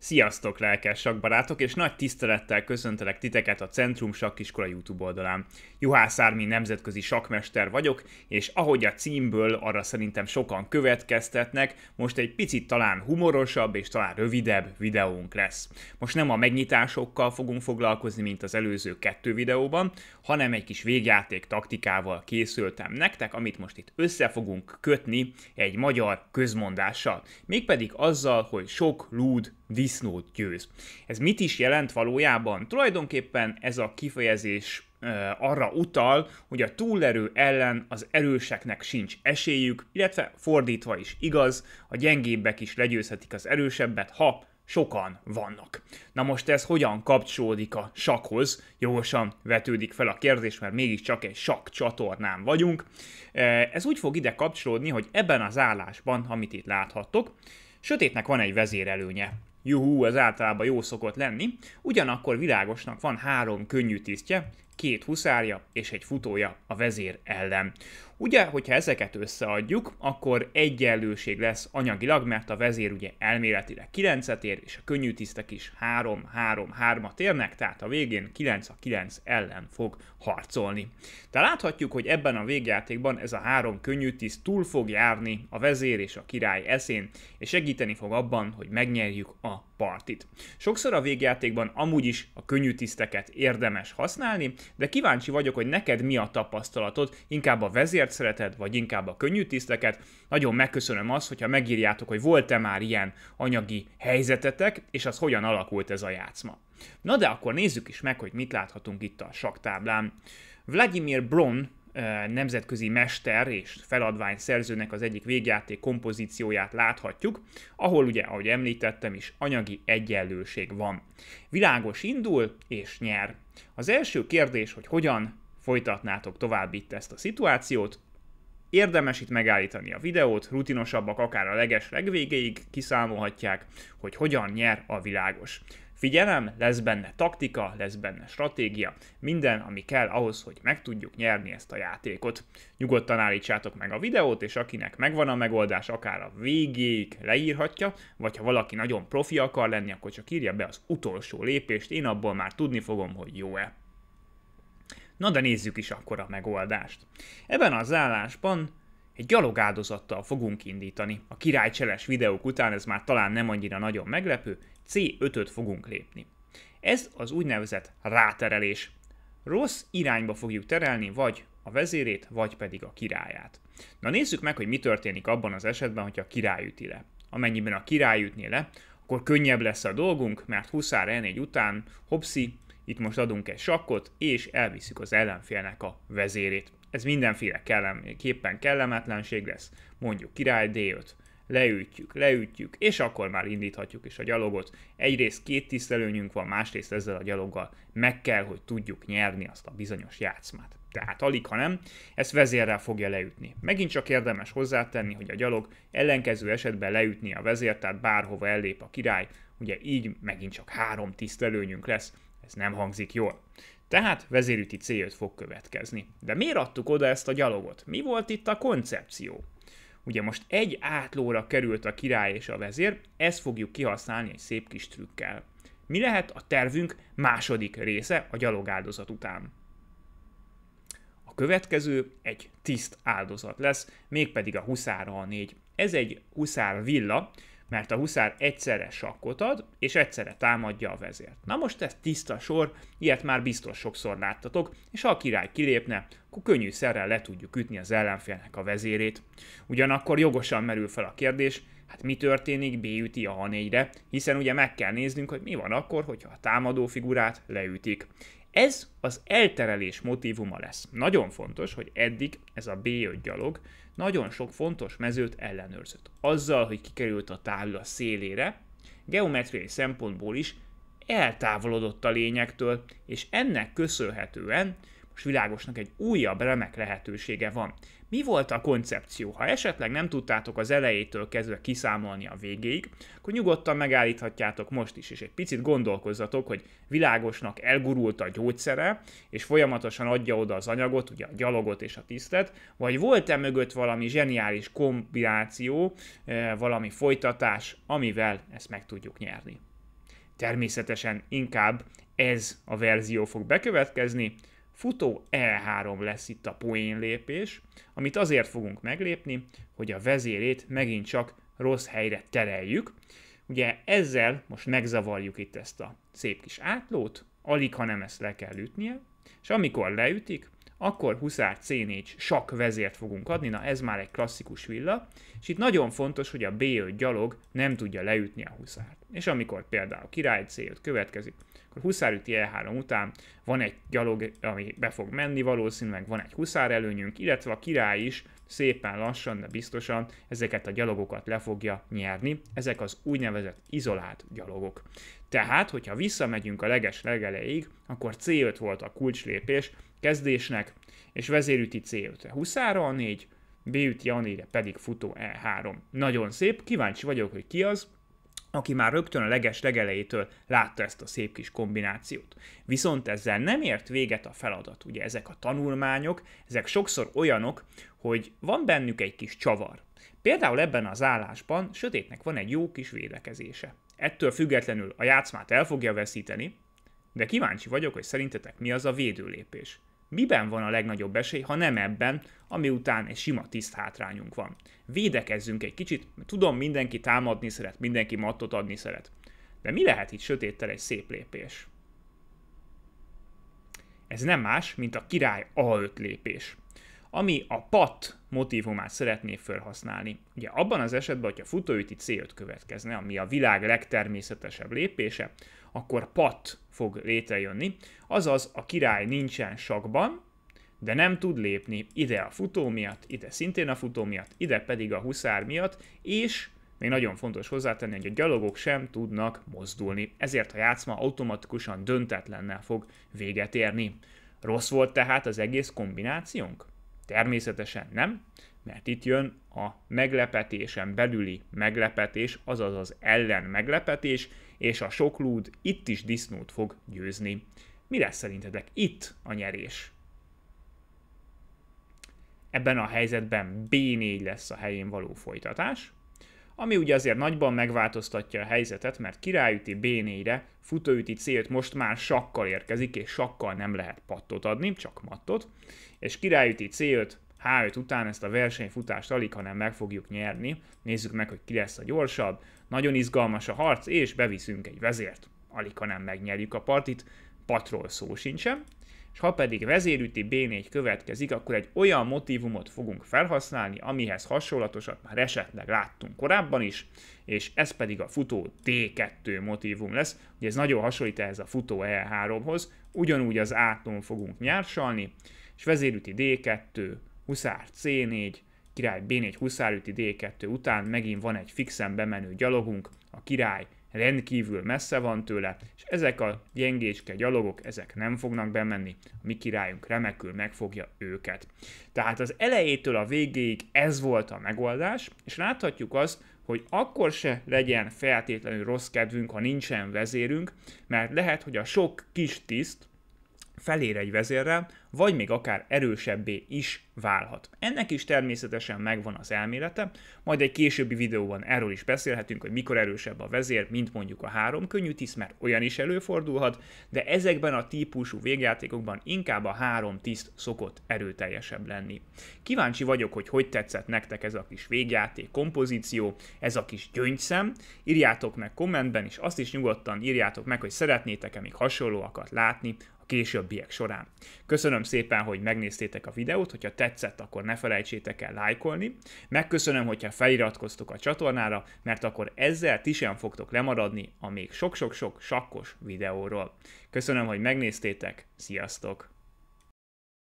Sziasztok, lelkes barátok, és nagy tisztelettel köszöntelek titeket a Centrum Sakkiskola YouTube oldalán. Juhász Ármi nemzetközi sakmester vagyok, és ahogy a címből arra szerintem sokan következtetnek, most egy picit talán humorosabb és talán rövidebb videónk lesz. Most nem a megnyitásokkal fogunk foglalkozni, mint az előző kettő videóban, hanem egy kis végjáték taktikával készültem nektek, amit most itt össze fogunk kötni egy magyar közmondással. Mégpedig azzal, hogy sok lúd, disz disznót győz. Ez mit is jelent valójában? Tulajdonképpen ez a kifejezés arra utal, hogy a túlerő ellen az erőseknek sincs esélyük, illetve fordítva is igaz, a gyengébbek is legyőzhetik az erősebbet, ha sokan vannak. Na most ez hogyan kapcsolódik a sakhoz? Jogosan vetődik fel a kérdés, mert mégiscsak egy sak csatornán vagyunk. Ez úgy fog ide kapcsolódni, hogy ebben az állásban, amit itt láthattok, sötétnek van egy vezérelőnye. Juhú, ez általában jó szokott lenni. Ugyanakkor világosnak van három könnyű tisztje, két huszárja és egy futója a vezér ellen. Ugye, hogyha ezeket összeadjuk, akkor egyenlőség lesz anyagilag, mert a vezér ugye elméletileg 9-et ér, és a könnyű tisztek is 3-3-3-at érnek, tehát a végén 9 a 9 ellen fog harcolni. Tehát láthatjuk, hogy ebben a végjátékban ez a három könnyű tiszt túl fog járni a vezér és a király eszén, és segíteni fog abban, hogy megnyerjük a partit. Sokszor a végjátékban amúgy is a könnyű tiszteket érdemes használni, de kíváncsi vagyok, hogy neked mi a tapasztalatod, inkább a vezér tiszteket szereted, vagy inkább a könnyű tiszteket. Nagyon megköszönöm azt, hogyha megírjátok, hogy volt-e már ilyen anyagi helyzetetek, és az hogyan alakult ez a játszma. Na de akkor nézzük is meg, hogy mit láthatunk itt a saktáblán. Vladimir Bron eh, nemzetközi mester és feladvány szerzőnek az egyik végjáték kompozícióját láthatjuk, ahol ugye, ahogy említettem is, anyagi egyenlőség van. Világos indul és nyer. Az első kérdés, hogy hogyan folytatnátok tovább itt ezt a szituációt, Érdemes itt megállítani a videót, rutinosabbak akár a leges legvégéig kiszámolhatják, hogy hogyan nyer a világos. Figyelem, lesz benne taktika, lesz benne stratégia, minden, ami kell ahhoz, hogy meg tudjuk nyerni ezt a játékot. Nyugodtan állítsátok meg a videót, és akinek megvan a megoldás, akár a végéig leírhatja, vagy ha valaki nagyon profi akar lenni, akkor csak írja be az utolsó lépést, én abból már tudni fogom, hogy jó-e. Na de nézzük is akkor a megoldást. Ebben az állásban egy gyalogáldozattal fogunk indítani. A királycseles videók után ez már talán nem annyira nagyon meglepő, C5-öt fogunk lépni. Ez az úgynevezett ráterelés. Rossz irányba fogjuk terelni, vagy a vezérét, vagy pedig a királyát. Na nézzük meg, hogy mi történik abban az esetben, hogy a király üti le. Amennyiben a király ütné le, akkor könnyebb lesz a dolgunk, mert Huszár N1 után Hopszi itt most adunk egy sakkot, és elviszük az ellenfélnek a vezérét. Ez mindenféle képpen kellemetlenség lesz, mondjuk király D5, leütjük, leütjük, és akkor már indíthatjuk is a gyalogot. Egyrészt két tisztelőnyünk van, másrészt ezzel a gyaloggal meg kell, hogy tudjuk nyerni azt a bizonyos játszmát. Tehát alig, ha nem, ezt vezérrel fogja leütni. Megint csak érdemes hozzátenni, hogy a gyalog ellenkező esetben leütni a vezér, tehát bárhova ellép a király, ugye így megint csak három tisztelőnyünk lesz, ez nem hangzik jól. Tehát vezérüti C5 fog következni. De miért adtuk oda ezt a gyalogot? Mi volt itt a koncepció? Ugye most egy átlóra került a király és a vezér, ezt fogjuk kihasználni egy szép kis trükkel. Mi lehet a tervünk második része a gyalog áldozat után? A következő egy tiszt áldozat lesz, mégpedig a huszára a négy. Ez egy huszár villa, mert a huszár egyszerre sakkot ad, és egyszerre támadja a vezért. Na most ez tiszta sor, ilyet már biztos sokszor láttatok, és ha a király kilépne, akkor szerrel le tudjuk ütni az ellenfélnek a vezérét. Ugyanakkor jogosan merül fel a kérdés, hát mi történik, üti a 4 re hiszen ugye meg kell néznünk, hogy mi van akkor, hogyha a támadó figurát leütik. Ez az elterelés motivuma lesz. Nagyon fontos, hogy eddig ez a B5 gyalog nagyon sok fontos mezőt ellenőrzött. Azzal, hogy kikerült a tábla szélére, geometriai szempontból is eltávolodott a lényektől, és ennek köszönhetően világosnak egy újabb remek lehetősége van. Mi volt a koncepció? Ha esetleg nem tudtátok az elejétől kezdve kiszámolni a végéig, akkor nyugodtan megállíthatjátok most is, és egy picit gondolkozzatok, hogy világosnak elgurult a gyógyszere, és folyamatosan adja oda az anyagot, ugye a gyalogot és a tisztet, vagy volt-e mögött valami zseniális kombináció, eh, valami folytatás, amivel ezt meg tudjuk nyerni. Természetesen inkább ez a verzió fog bekövetkezni, futó E3 lesz itt a poén lépés, amit azért fogunk meglépni, hogy a vezérét megint csak rossz helyre tereljük. Ugye ezzel most megzavarjuk itt ezt a szép kis átlót, alig ha nem ezt le kell ütnie, és amikor leütik, akkor Huszár C4 sak vezért fogunk adni, na ez már egy klasszikus villa, és itt nagyon fontos, hogy a B5 gyalog nem tudja leütni a Huszárt. És amikor például király C5 következik, akkor Huszár üti E3 után van egy gyalog, ami be fog menni valószínűleg, van egy Huszár előnyünk, illetve a király is szépen lassan, de biztosan ezeket a gyalogokat le fogja nyerni. Ezek az úgynevezett izolált gyalogok. Tehát, hogyha visszamegyünk a leges legelejéig, akkor C5 volt a kulcslépés kezdésnek, és vezérüti C5-re. Huszára a 4, B üti a 4 pedig futó E3. Nagyon szép, kíváncsi vagyok, hogy ki az, aki már rögtön a leges legelejétől látta ezt a szép kis kombinációt. Viszont ezzel nem ért véget a feladat. Ugye ezek a tanulmányok, ezek sokszor olyanok, hogy van bennük egy kis csavar. Például ebben az állásban sötétnek van egy jó kis védekezése. Ettől függetlenül a játszmát el fogja veszíteni, de kíváncsi vagyok, hogy szerintetek mi az a védőlépés. Miben van a legnagyobb esély, ha nem ebben, ami után egy sima tiszt hátrányunk van? Védekezzünk egy kicsit, mert tudom, mindenki támadni szeret, mindenki mattot adni szeret. De mi lehet itt sötéttel egy szép lépés? Ez nem más, mint a király A5 lépés. Ami a pat motivumát szeretné felhasználni. Ugye abban az esetben, hogyha futóüti C5 következne, ami a világ legtermészetesebb lépése, akkor pat fog létrejönni, azaz a király nincsen sakban, de nem tud lépni ide a futó miatt, ide szintén a futó miatt, ide pedig a huszár miatt, és még nagyon fontos hozzátenni, hogy a gyalogok sem tudnak mozdulni, ezért a játszma automatikusan döntetlennel fog véget érni. Rossz volt tehát az egész kombinációnk? Természetesen nem, mert itt jön a meglepetésen belüli meglepetés, azaz az ellen meglepetés, és a soklúd itt is disznót fog győzni. Mi lesz szerintetek itt a nyerés? Ebben a helyzetben B4 lesz a helyén való folytatás, ami ugye azért nagyban megváltoztatja a helyzetet, mert királyüti B4-re futóüti c most már sakkal érkezik, és sakkal nem lehet pattot adni, csak mattot, és királyüti c H5 után ezt a versenyfutást alig, hanem meg fogjuk nyerni. Nézzük meg, hogy ki lesz a gyorsabb. Nagyon izgalmas a harc, és beviszünk egy vezért. Alig, hanem megnyerjük a partit, patról szó sincsen és ha pedig vezérüti B4 következik, akkor egy olyan motivumot fogunk felhasználni, amihez hasonlatosat már esetleg láttunk korábban is, és ez pedig a futó D2 motivum lesz, ugye ez nagyon hasonlít ehhez a futó E3-hoz, ugyanúgy az áton fogunk nyársalni, és vezérüti D2, huszár C4, király B4 huszárüti D2 után megint van egy fixen bemenő gyalogunk, a király rendkívül messze van tőle, és ezek a gyengéske gyalogok, ezek nem fognak bemenni, a mi királyunk remekül megfogja őket. Tehát az elejétől a végéig ez volt a megoldás, és láthatjuk azt, hogy akkor se legyen feltétlenül rossz kedvünk, ha nincsen vezérünk, mert lehet, hogy a sok kis tiszt, felér egy vezérrel, vagy még akár erősebbé is válhat. Ennek is természetesen megvan az elmélete, majd egy későbbi videóban erről is beszélhetünk, hogy mikor erősebb a vezér, mint mondjuk a három könnyű tiszt, mert olyan is előfordulhat, de ezekben a típusú végjátékokban inkább a három tiszt szokott erőteljesebb lenni. Kíváncsi vagyok, hogy hogy tetszett nektek ez a kis végjáték kompozíció, ez a kis gyöngyszem, írjátok meg kommentben, és azt is nyugodtan írjátok meg, hogy szeretnétek-e még hasonlóakat látni későbbiek során. Köszönöm szépen, hogy megnéztétek a videót, hogyha tetszett, akkor ne felejtsétek el lájkolni. Megköszönöm, hogyha feliratkoztok a csatornára, mert akkor ezzel ti sem fogtok lemaradni a még sok-sok-sok sakkos videóról. Köszönöm, hogy megnéztétek, sziasztok!